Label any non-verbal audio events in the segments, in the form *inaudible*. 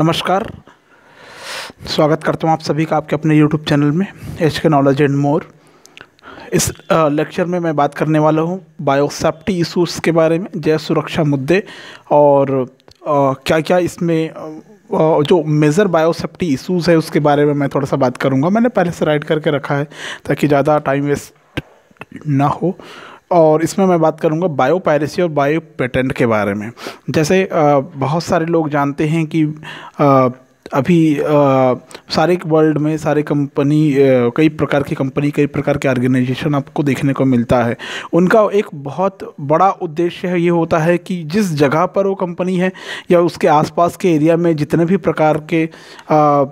नमस्कार स्वागत करता हूँ आप सभी का आपके अपने यूट्यूब चैनल में H K knowledge and more इस लेक्चर में मैं बात करने वाला हूँ बायोसेफ्टी इशूज़ के बारे में जय सुरक्षा मुद्दे और आ, क्या क्या इसमें आ, जो मेजर बायोसेफ्टी इशूज़ है उसके बारे में मैं थोड़ा सा बात करूँगा मैंने पहले से राइड करके रखा है ताकि ज़्यादा टाइम वेस्ट ना हो और इसमें मैं बात करूंगा बायो पायरेसी और बायो पेटेंट के बारे में जैसे बहुत सारे लोग जानते हैं कि अभी सारे वर्ल्ड में सारे कंपनी कई प्रकार की कंपनी कई प्रकार के ऑर्गेनाइजेशन आपको देखने को मिलता है उनका एक बहुत बड़ा उद्देश्य है ये होता है कि जिस जगह पर वो कंपनी है या उसके आसपास के एरिया में जितने भी प्रकार के आ,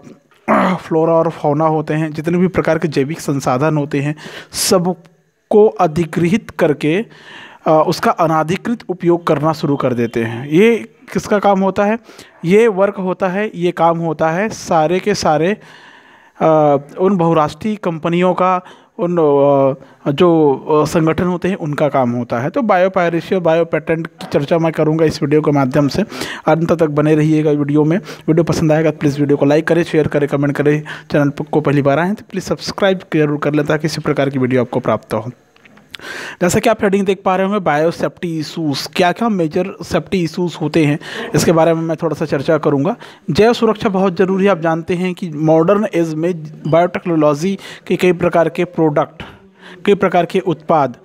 फ्लोरा *clears throat* और फौना होते हैं जितने भी प्रकार के जैविक संसाधन होते हैं सब को अधिग्रहित करके उसका अनाधिकृत उपयोग करना शुरू कर देते हैं ये किसका काम होता है ये वर्क होता है ये काम होता है सारे के सारे उन बहुराष्ट्रीय कंपनियों का उन जो संगठन होते हैं उनका काम होता है तो बायो पायरेसी और बायो पैटेंट की चर्चा मैं करूँगा इस वीडियो के माध्यम से अंत तक बने रहिएगा वीडियो में वीडियो पसंद आएगा तो प्लीज़ वीडियो को लाइक करें शेयर करें कमेंट करें चैनल को पहली बार आएँ तो प्लीज़ सब्सक्राइब जरूर कर लें ताकि इसी प्रकार की वीडियो आपको प्राप्त हो जैसा कि आप हेडिंग देख पा रहे होंगे सेफ्टी इशूज़ क्या क्या मेजर सेफ्टी इशूज़ होते हैं इसके बारे में मैं थोड़ा सा चर्चा करूंगा जैव सुरक्षा बहुत ज़रूरी है आप जानते हैं कि मॉडर्न एज में बायोटेक्नोलॉजी के कई प्रकार के प्रोडक्ट कई प्रकार के उत्पाद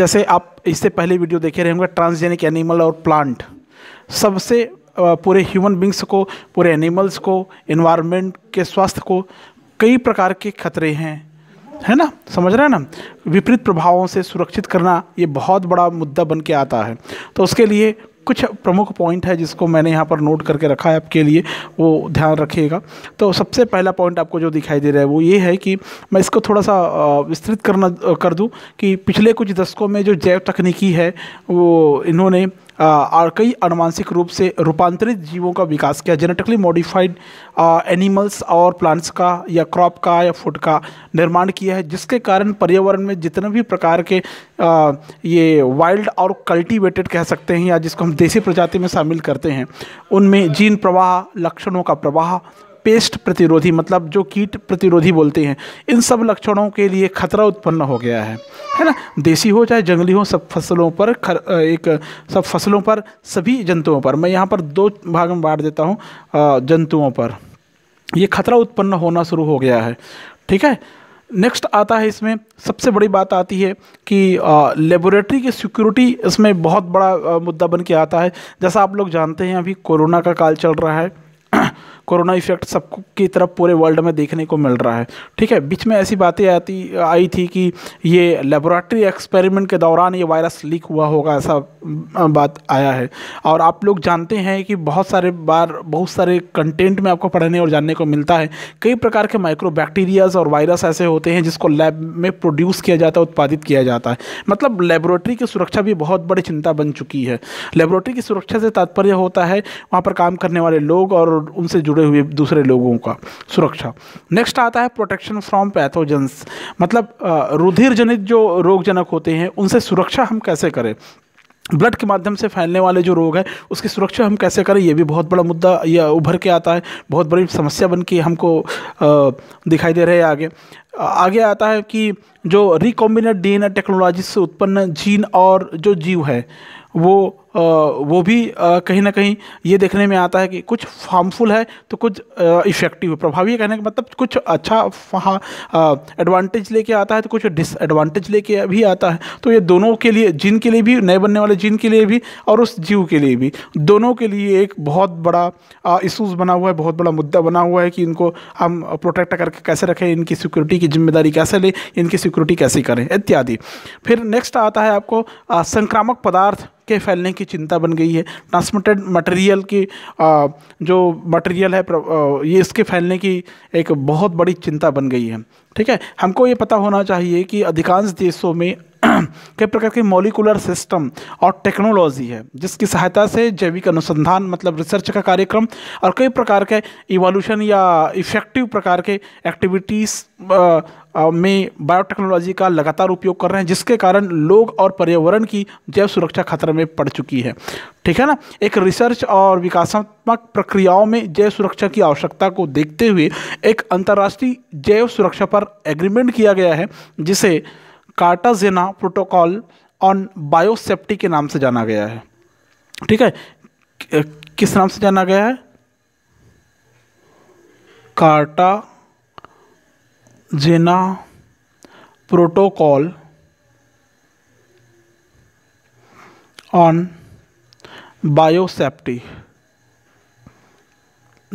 जैसे आप इससे पहले वीडियो देखे रहे होंगे ट्रांसजेनिक एनिमल और प्लांट सबसे पूरे ह्यूमन बींग्स को पूरे एनिमल्स को इन्वायरमेंट के स्वास्थ्य को कई प्रकार के खतरे हैं है ना समझ रहे हैं ना विपरीत प्रभावों से सुरक्षित करना ये बहुत बड़ा मुद्दा बन के आता है तो उसके लिए कुछ प्रमुख पॉइंट है जिसको मैंने यहाँ पर नोट करके रखा है आपके लिए वो ध्यान रखिएगा तो सबसे पहला पॉइंट आपको जो दिखाई दे रहा है वो ये है कि मैं इसको थोड़ा सा विस्तृत करना कर दूँ कि पिछले कुछ दशकों में जो जैव तकनीकी है वो इन्होंने और कई अनुवांशिक रूप से रूपांतरित जीवों का विकास किया जेनेटिकली मॉडिफाइड एनिमल्स और प्लांट्स का या क्रॉप का या फूड का निर्माण किया है जिसके कारण पर्यावरण में जितने भी प्रकार के आ, ये वाइल्ड और कल्टीवेटेड कह सकते हैं या जिसको हम देसी प्रजाति में शामिल करते हैं उनमें जीन प्रवाह लक्षणों का प्रवाह पेस्ट प्रतिरोधी मतलब जो कीट प्रतिरोधी बोलते हैं इन सब लक्षणों के लिए खतरा उत्पन्न हो गया है है ना देसी हो चाहे जंगली हो सब फसलों पर खर, एक सब फसलों पर सभी जंतुओं पर मैं यहाँ पर दो भाग में बांट देता हूँ जंतुओं पर ये खतरा उत्पन्न होना शुरू हो गया है ठीक है नेक्स्ट आता है इसमें सबसे बड़ी बात आती है कि लेबोरेटरी की सिक्योरिटी इसमें बहुत बड़ा आ, मुद्दा बन के आता है जैसा आप लोग जानते हैं अभी कोरोना का काल चल रहा है कोरोना इफेक्ट सब की तरफ पूरे वर्ल्ड में देखने को मिल रहा है ठीक है बीच में ऐसी बातें आती आई थी कि ये लेबोरेटरी एक्सपेरिमेंट के दौरान ये वायरस लीक हुआ होगा ऐसा बात आया है और आप लोग जानते हैं कि बहुत सारे बार बहुत सारे कंटेंट में आपको पढ़ने और जानने को मिलता है कई प्रकार के माइक्रो बैक्टीरियाज और वायरस ऐसे होते हैं जिसको लैब में प्रोड्यूस किया जाता है उत्पादित किया जाता है मतलब लेबोरेटरी की सुरक्षा भी बहुत बड़ी चिंता बन चुकी है लेबोरेटरी की सुरक्षा से तात्पर्य होता है वहाँ पर काम करने वाले लोग और उनसे जुड़े जुड़े हुए दूसरे लोगों का सुरक्षा नेक्स्ट आता है प्रोटेक्शन फ्रॉम पैथोजेंस मतलब रुधिर जनित जो रोगजनक होते हैं उनसे सुरक्षा हम कैसे करें ब्लड के माध्यम से फैलने वाले जो रोग है उसकी सुरक्षा हम कैसे करें ये भी बहुत बड़ा मुद्दा यह उभर के आता है बहुत बड़ी समस्या बन के हमको दिखाई दे रहे हैं आगे आगे आता है कि जो रिकॉम्बिनेट डीएनए टेक्नोलॉजी से उत्पन्न जीन और जो जीव है वो वो भी कहीं ना कहीं ये देखने में आता है कि कुछ हार्मफुल है तो कुछ इफेक्टिव प्रभावी कहने का मतलब कुछ अच्छा एडवांटेज लेके आता है तो कुछ डिसएडवांटेज लेके भी आता है तो ये दोनों के लिए जिन के लिए भी नए बनने वाले जिन के लिए भी और उस जीव के लिए भी दोनों के लिए एक बहुत बड़ा इशूज़ बना हुआ है बहुत बड़ा मुद्दा बना हुआ है कि इनको हम प्रोटेक्ट करके कैसे रखें इनकी सिक्योरिटी की जिम्मेदारी कैसे लें इनकी सिक्योरिटी कैसे करें इत्यादि फिर नेक्स्ट आता है आपको संक्रामक पदार्थ के फैलने की चिंता बन गई है ट्रांसमिटेड मटेरियल की जो मटेरियल है ये इसके फैलने की एक बहुत बड़ी चिंता बन गई है ठीक है हमको ये पता होना चाहिए कि अधिकांश देशों में *clears throat* कई प्रकार के मॉलिकुलर सिस्टम और टेक्नोलॉजी है जिसकी सहायता से जैविक अनुसंधान मतलब रिसर्च का कार्यक्रम और कई प्रकार के इवोल्यूशन या इफेक्टिव प्रकार के एक्टिविटीज़ में बायोटेक्नोलॉजी का लगातार उपयोग कर रहे हैं जिसके कारण लोग और पर्यावरण की जैव सुरक्षा खतरे में पड़ चुकी है ठीक है ना एक रिसर्च और विकासात्मक प्रक्रियाओं में जैव सुरक्षा की आवश्यकता को देखते हुए एक अंतर्राष्ट्रीय जैव सुरक्षा पर एग्रीमेंट किया गया है जिसे कार्टाजेना प्रोटोकॉल ऑन बायोसेफ्टी के नाम से जाना गया है ठीक है किस नाम से जाना गया है Cartagena protocol on biosafety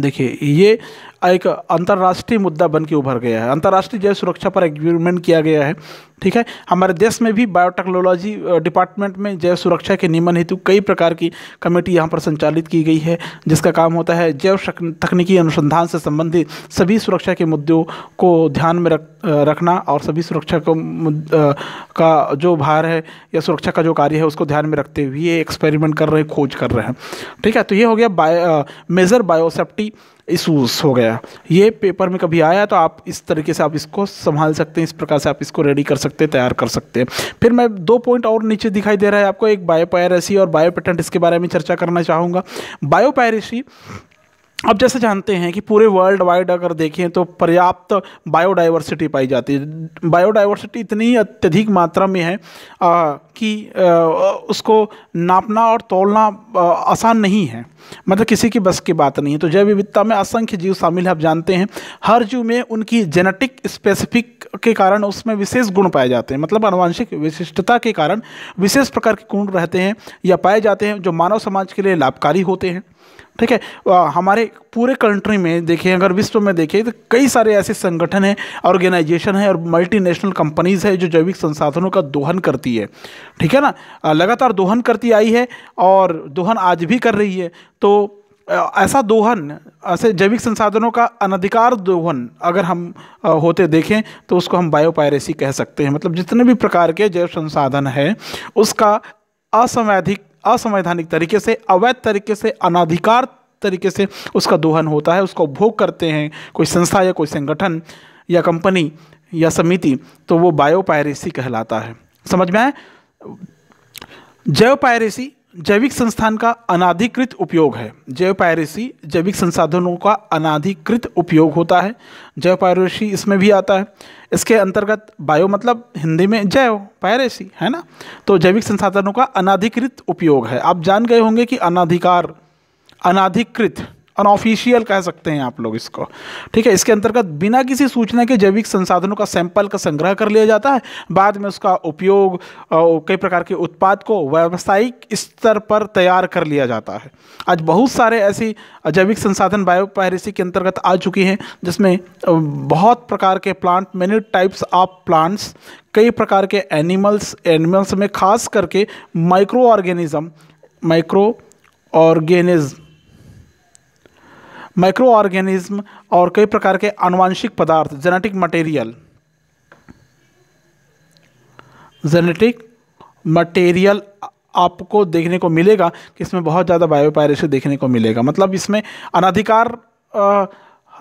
देखिए ये एक अंतर्राष्ट्रीय मुद्दा बन के उभर गया है अंतर्राष्ट्रीय जैव सुरक्षा पर एग्रीमेंट किया गया है ठीक है हमारे देश में भी बायोटेक्नोलॉजी डिपार्टमेंट में जैव सुरक्षा के नियमन हेतु कई प्रकार की कमेटी यहाँ पर संचालित की गई है जिसका काम होता है जैव तकनीकी अनुसंधान से संबंधित सभी सुरक्षा के मुद्दों को ध्यान में रख रखना और सभी सुरक्षा को का जो भार है या सुरक्षा का जो कार्य है उसको ध्यान में रखते हुए एक्सपेरिमेंट कर रहे हैं खोज कर रहे हैं ठीक है तो ये हो गया बायो मेज़र बायोसेफ्टी इशूज़ हो गया ये पेपर में कभी आया तो आप इस तरीके से आप इसको संभाल सकते हैं इस प्रकार से आप इसको रेडी कर सकते हैं तैयार कर सकते हैं फिर मैं दो पॉइंट और नीचे दिखाई दे रहा है आपको एक बायोपायरेसी और बायोपेटेंट इसके बारे में चर्चा करना चाहूँगा बायोपायरेसी अब जैसे जानते हैं कि पूरे वर्ल्ड वाइड अगर देखें तो पर्याप्त बायोडाइवर्सिटी पाई जाती है बायोडाइवर्सिटी इतनी अत्यधिक मात्रा में है आ, कि आ, उसको नापना और तोलना आसान नहीं है मतलब किसी की बस की बात नहीं है तो जैव विविधता में असंख्य जीव शामिल है आप जानते हैं हर जीव में उनकी जेनेटिक स्पेसिफिक के कारण उसमें विशेष गुण पाए जाते हैं मतलब अनुवांशिक विशिष्टता के कारण विशेष प्रकार के गुण रहते हैं या पाए जाते हैं जो मानव समाज के लिए लाभकारी होते हैं ठीक है हमारे पूरे कंट्री में देखें अगर विश्व में देखें तो कई सारे ऐसे संगठन हैं ऑर्गेनाइजेशन हैं और मल्टीनेशनल कंपनीज़ हैं जो जैविक संसाधनों का दोहन करती है ठीक है ना लगातार दोहन करती आई है और दोहन आज भी कर रही है तो ऐसा दोहन ऐसे जैविक संसाधनों का अनधिकार दोहन अगर हम होते देखें तो उसको हम बायोपायरेसी कह सकते हैं मतलब जितने भी प्रकार के जैव संसाधन हैं उसका असंवैधिक असंवैधानिक तरीके से अवैध तरीके से अनाधिकार तरीके से उसका दोहन होता है उसका उपभोग करते हैं कोई संस्था या कोई संगठन या कंपनी या समिति तो वो बायोपायरेसी कहलाता है समझ में आए जैव पायरेसी जैविक संस्थान का अनाधिकृत उपयोग है जैव पायरेसी जैविक संसाधनों का अनाधिकृत उपयोग होता है जैव पायरेसी इसमें भी आता है इसके अंतर्गत बायो मतलब हिंदी में जैव पायरेसी है ना तो जैविक संसाधनों का अनाधिकृत उपयोग है आप जान गए होंगे कि अनाधिकार अनाधिकृत अनऑफिशियल कह सकते हैं आप लोग इसको ठीक है इसके अंतर्गत बिना किसी सूचना के जैविक संसाधनों का सैंपल का संग्रह कर लिया जाता है बाद में उसका उपयोग कई प्रकार के उत्पाद को व्यावसायिक स्तर पर तैयार कर लिया जाता है आज बहुत सारे ऐसी जैविक संसाधन बायोपायरेसी के अंतर्गत आ चुकी हैं जिसमें बहुत प्रकार के plant many types of plants कई प्रकार के एनिमल्स एनिमल्स में खास करके microorganism microorganism microorganism और कई प्रकार के आनुवांशिक पदार्थ जेनेटिक मटेरियल जेनेटिक मटेरियल आपको देखने को मिलेगा कि इसमें बहुत ज़्यादा बायोपायरेसी देखने को मिलेगा मतलब इसमें अनाधिकार आ,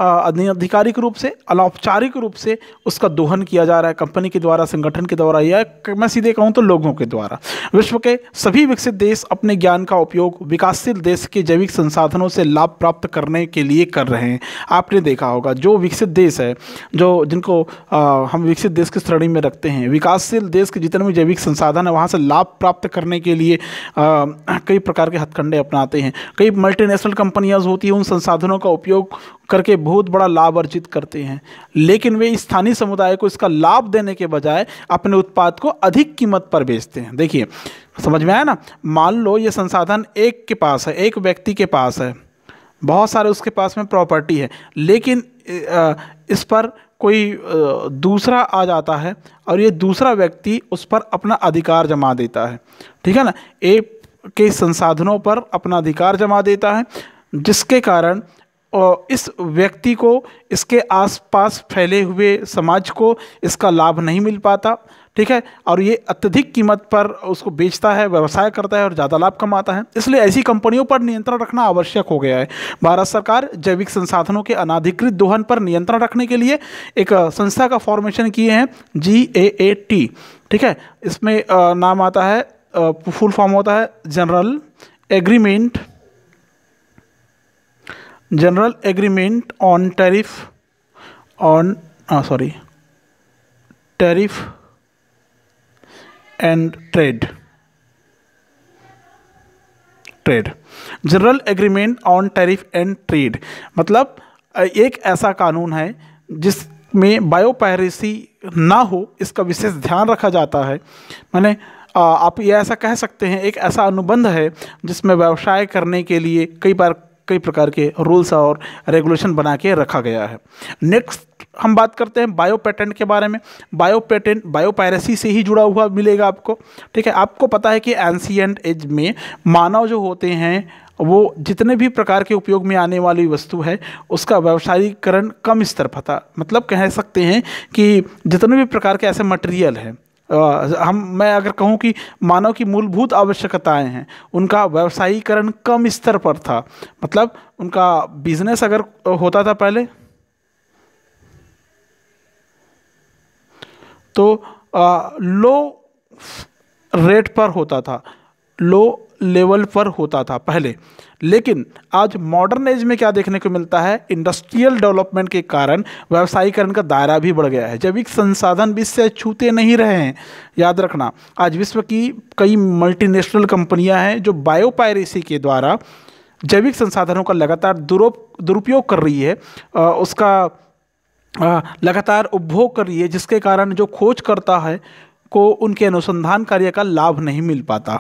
आधिकारिक हाँ, रूप से अनौपचारिक रूप से उसका दोहन किया जा रहा है कंपनी के द्वारा संगठन के द्वारा या मैं सीधे कहूँ तो लोगों के द्वारा विश्व के सभी विकसित देश अपने ज्ञान का उपयोग विकासशील देश के जैविक संसाधनों से लाभ प्राप्त करने के लिए कर रहे हैं आपने देखा होगा जो विकसित देश है जो जिनको आ, हम विकसित देश की श्रेणी में रखते हैं विकासशील देश के जितने भी जैविक संसाधन है वहाँ से लाभ प्राप्त करने के लिए कई प्रकार के हथकंडे अपनाते हैं कई मल्टीनेशनल कंपनियाँ होती हैं उन संसाधनों का उपयोग करके बहुत बड़ा लाभ अर्जित करते हैं लेकिन वे स्थानीय समुदाय को इसका लाभ देने के बजाय अपने उत्पाद को अधिक कीमत पर बेचते हैं देखिए समझ में आया ना मान लो ये संसाधन एक के पास है एक व्यक्ति के पास है बहुत सारे उसके पास में प्रॉपर्टी है लेकिन इस पर कोई दूसरा आ जाता है और ये दूसरा व्यक्ति उस पर अपना अधिकार जमा देता है ठीक है ना एक के संसाधनों पर अपना अधिकार जमा देता है जिसके कारण इस व्यक्ति को इसके आसपास फैले हुए समाज को इसका लाभ नहीं मिल पाता ठीक है और ये अत्यधिक कीमत पर उसको बेचता है व्यवसाय करता है और ज़्यादा लाभ कमाता है इसलिए ऐसी कंपनियों पर नियंत्रण रखना आवश्यक हो गया है भारत सरकार जैविक संसाधनों के अनाधिकृत दोहन पर नियंत्रण रखने के लिए एक संस्था का फॉर्मेशन किए हैं जी ए ए टी ठीक है इसमें नाम आता है फुल फॉर्म होता है general agreement general agreement on tariff on sorry tariff and trade trade general agreement on tariff and trade मतलब एक ऐसा कानून है जिसमें बायोपायरेसी ना हो इसका विशेष ध्यान रखा जाता है मैंने आप ये ऐसा कह सकते हैं एक ऐसा अनुबंध है जिसमें व्यवसाय करने के लिए कई बार कई प्रकार के रूल्स और रेगुलेशन बना के रखा गया है नेक्स्ट हम बात करते हैं बायो पेटेंट के बारे में बायो पेटेंट बायो पायरेसी से ही जुड़ा हुआ मिलेगा आपको ठीक है आपको पता है कि एंसियंट एज में मानव जो होते हैं वो जितने भी प्रकार के उपयोग में आने वाली वस्तु है उसका व्यवसायीकरण कम स्तर पर था मतलब कह सकते हैं कि जितने भी प्रकार के ऐसे मटेरियल हैं हम मैं अगर कहूँ कि मानव की मूलभूत आवश्यकताएं हैं उनका व्यवसायीकरण कम स्तर पर था मतलब उनका बिजनेस अगर होता था पहले तो आ, लो रेट पर होता था लो लेवल पर होता था पहले लेकिन आज मॉडर्न एज में क्या देखने को मिलता है इंडस्ट्रियल डेवलपमेंट के कारण व्यवसायीकरण का दायरा भी बढ़ गया है जैविक संसाधन भी इससे छूते नहीं रहे हैं याद रखना आज विश्व की कई मल्टीनेशनल कंपनियां हैं जो बायोपायरेसी के द्वारा जैविक संसाधनों का लगातार दुरुप दुरुपयोग कर रही है आ, उसका लगातार उपभोग कर रही है जिसके कारण जो खोज करता है को उनके अनुसंधान कार्य का लाभ नहीं मिल पाता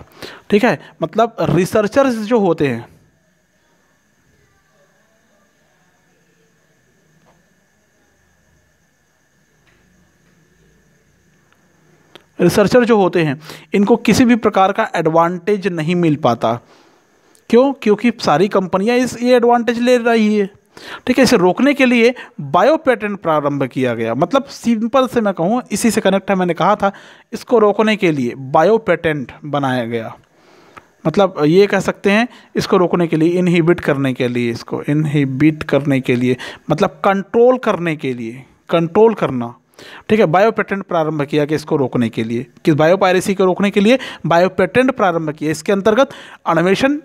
ठीक है मतलब रिसर्चर्स जो होते हैं रिसर्चर जो होते हैं इनको किसी भी प्रकार का एडवांटेज नहीं मिल पाता क्यों क्योंकि सारी कंपनियां इस ये एडवांटेज ले रही है ठीक है इसे रोकने के लिए बायो पैटर्न प्रारंभ किया गया मतलब सिंपल से मैं कहूँ इसी से कनेक्ट है मैंने कहा था इसको रोकने के लिए बायो पेटेंट बनाया गया मतलब ये कह सकते हैं इसको रोकने के लिए इनहिबिट करने के लिए इसको इनहिबिट करने के लिए मतलब कंट्रोल करने के लिए कंट्रोल करना ठीक है बायो पेटेंट प्रारंभ किया गया इसको रोकने के लिए किस बायो पायरेसी को रोकने के लिए बायो पेटेंट प्रारंभ किया इसके अंतर्गत अन्वेषण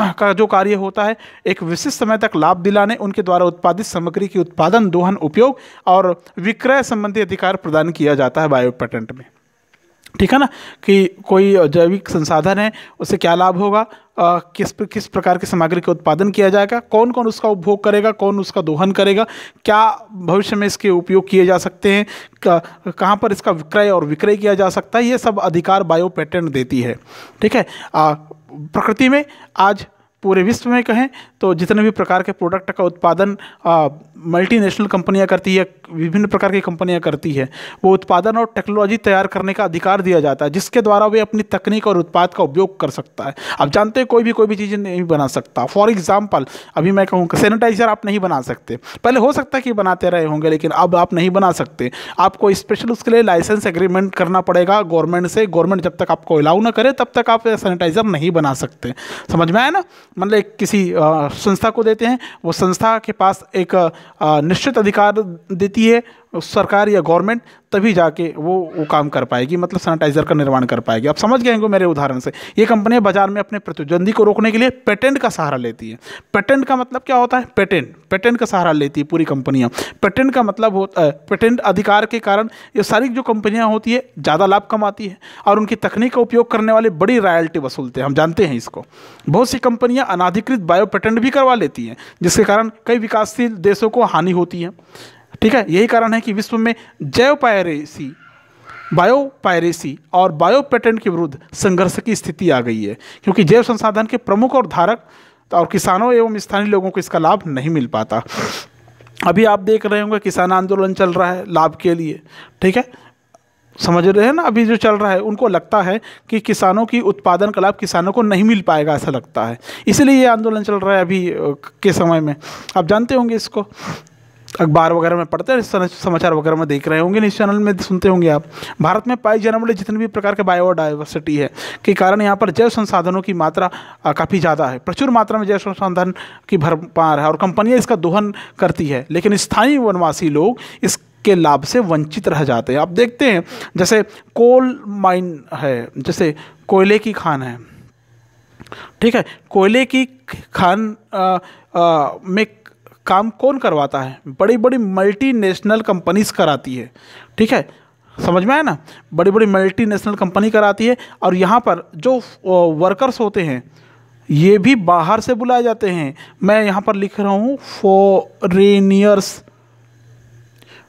*clears throat* का जो कार्य होता है एक विशिष्ट समय तक लाभ दिलाने उनके द्वारा उत्पादित सामग्री की उत्पादन दोहन उपयोग और विक्रय संबंधी अधिकार प्रदान किया जाता है बायोपेटेंट में ठीक है ना कि कोई जैविक संसाधन है उसे क्या लाभ होगा आ, किस किस प्रकार की सामग्री का उत्पादन किया जाएगा कौन कौन उसका उपभोग करेगा कौन उसका दोहन करेगा क्या भविष्य में इसके उपयोग किए जा सकते हैं कहाँ पर इसका विक्रय और विक्रय किया जा सकता है ये सब अधिकार बायो पेटेंट देती है ठीक है आ, प्रकृति में आज पूरे विश्व में कहें तो जितने भी प्रकार के प्रोडक्ट का उत्पादन मल्टीनेशनल कंपनियां करती है विभिन्न प्रकार की कंपनियां करती है वो उत्पादन और टेक्नोलॉजी तैयार करने का अधिकार दिया जाता है जिसके द्वारा वे अपनी तकनीक और उत्पाद का उपयोग कर सकता है आप जानते हैं कोई भी कोई भी चीज़ नहीं बना सकता फॉर एग्ज़ाम्पल अभी मैं कहूँगा सैनिटाइज़र आप नहीं बना सकते पहले हो सकता है कि बनाते रहे होंगे लेकिन अब आप नहीं बना सकते आपको स्पेशल उसके लिए लाइसेंस एग्रीमेंट करना पड़ेगा गवर्नमेंट से गवर्नमेंट जब तक आपको अलाउ ना करे तब तक आप सैनिटाइज़र नहीं बना सकते समझ में आया ना मतलब किसी संस्था को देते हैं वो संस्था के पास एक निश्चित अधिकार देती है सरकार या गवर्नमेंट तभी जाके वो वो काम कर पाएगी मतलब सैनिटाइजर का निर्माण कर पाएगी आप समझ गए होंगे मेरे उदाहरण से ये कंपनियां बाजार में अपने प्रतिद्वंदी को रोकने के लिए पेटेंट का सहारा लेती है पेटेंट का मतलब क्या होता है पेटेंट पेटेंट का सहारा लेती है पूरी कंपनियां पेटेंट का मतलब होता है पेटेंट अधिकार के कारण ये सारी जो कंपनियाँ होती है ज़्यादा लाभ कमाती है और उनकी तकनीक का उपयोग करने वाले बड़ी रॉयल्टी वसूलते हैं हम जानते हैं इसको बहुत सी कंपनियाँ अनाधिकृत बायो पेटेंट भी करवा लेती हैं जिसके कारण कई विकासशील देशों को हानि होती है ठीक है यही कारण है कि विश्व में जैव पायरेसी बायो पायरेसी और बायो पेटेंट के विरुद्ध संघर्ष की स्थिति आ गई है क्योंकि जैव संसाधन के प्रमुख और धारक और किसानों एवं स्थानीय लोगों को इसका लाभ नहीं मिल पाता अभी आप देख रहे होंगे किसान आंदोलन चल रहा है लाभ के लिए ठीक है समझ रहे हैं ना अभी जो चल रहा है उनको लगता है कि किसानों की उत्पादन का लाभ किसानों को नहीं मिल पाएगा ऐसा लगता है इसलिए ये आंदोलन चल रहा है अभी के समय में आप जानते होंगे इसको अखबार वगैरह में पढ़ते हैं समाचार वगैरह में देख रहे होंगे न्यूज़ चैनल में सुनते होंगे आप भारत में पाई जाने वाले जितने भी प्रकार के बायोडाइवर्सिटी है के कारण यहाँ पर जैव संसाधनों की मात्रा काफ़ी ज़्यादा है प्रचुर मात्रा में जैव संसाधन की भरपार है और कंपनियाँ इसका दोहन करती है लेकिन स्थानीय वनवासी लोग इस के लाभ से वंचित रह जाते हैं आप देखते हैं जैसे कोल माइन है जैसे कोयले की खान है ठीक है कोयले की खान आ, आ, में काम कौन करवाता है बड़ी बड़ी मल्टीनेशनल कंपनीज कराती है ठीक है समझ में आया ना बड़ी बड़ी मल्टीनेशनल कंपनी कराती है और यहाँ पर जो वर्कर्स होते हैं ये भी बाहर से बुलाए जाते हैं मैं यहाँ पर लिख रहा हूँ फोरेनियर्स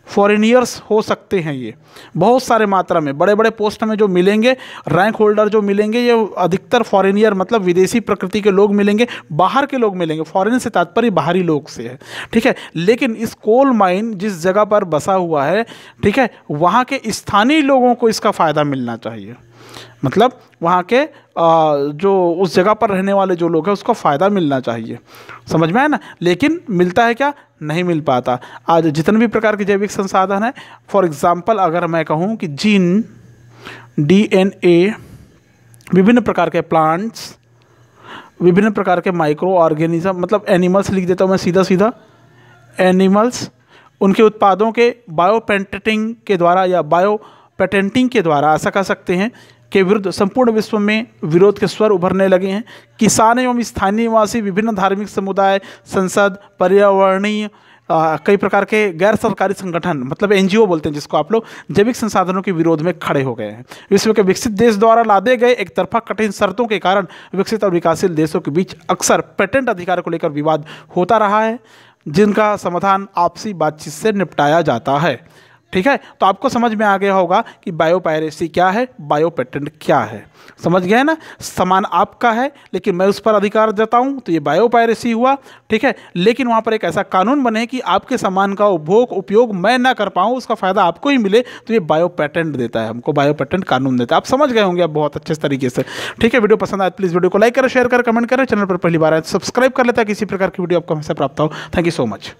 फॉरेनियर्स हो सकते हैं ये बहुत सारे मात्रा में बड़े बड़े पोस्ट में जो मिलेंगे रैंक होल्डर जो मिलेंगे ये अधिकतर फॉरेनियर मतलब विदेशी प्रकृति के लोग मिलेंगे बाहर के लोग मिलेंगे फॉरेन से तात्पर्य बाहरी लोग से है ठीक है लेकिन इस कोल माइन जिस जगह पर बसा हुआ है ठीक है वहाँ के स्थानीय लोगों को इसका फ़ायदा मिलना चाहिए मतलब वहाँ के जो उस जगह पर रहने वाले जो लोग हैं उसको फ़ायदा मिलना चाहिए समझ में आया ना लेकिन मिलता है क्या नहीं मिल पाता आज जितने भी प्रकार के जैविक संसाधन हैं फॉर एग्ज़ाम्पल अगर मैं कहूँ कि जीन डीएनए विभिन्न प्रकार के प्लांट्स विभिन्न प्रकार के माइक्रो ऑर्गेनिज्म मतलब एनिमल्स लिख देता हूँ मैं सीधा सीधा एनिमल्स उनके उत्पादों के बायो पेटेंटिंग के द्वारा या बायो पेटेंटिंग के द्वारा ऐसा कह सकते हैं के विरुद्ध संपूर्ण विश्व में विरोध के स्वर उभरने लगे हैं किसान एवं स्थानीय निवासी विभिन्न धार्मिक समुदाय संसद पर्यावरणीय कई प्रकार के गैर सरकारी संगठन मतलब एनजीओ बोलते हैं जिसको आप लोग जैविक संसाधनों के विरोध में खड़े हो गए हैं विश्व के विकसित देश द्वारा लादे गए एक तरफा कठिन शर्तों के कारण विकसित और विकासशील देशों के बीच अक्सर पेटेंट अधिकार को लेकर विवाद होता रहा है जिनका समाधान आपसी बातचीत से निपटाया जाता है ठीक है तो आपको समझ में आ गया होगा कि बायो पायरेसी क्या है बायो पेटेंट क्या है समझ गए ना सामान आपका है लेकिन मैं उस पर अधिकार देता हूँ तो ये बायो पायरेसी हुआ ठीक है लेकिन वहाँ पर एक ऐसा कानून बने कि आपके सामान का उपभोग उपयोग मैं ना कर पाऊँ उसका फ़ायदा आपको ही मिले तो ये बायो पैटेंट देता है हमको बायो पैटेंट कानून देता है आप समझ गए होंगे आप बहुत अच्छे तरीके से ठीक है वीडियो पसंद आए तो प्लीज़ वीडियो को लाइक करें शेयर करें कमेंट करें चैनल पर पहली बार आए तो सब्सक्राइब कर लेता है किसी प्रकार की वीडियो आपको हमसे प्राप्त हो थैंक यू सो मच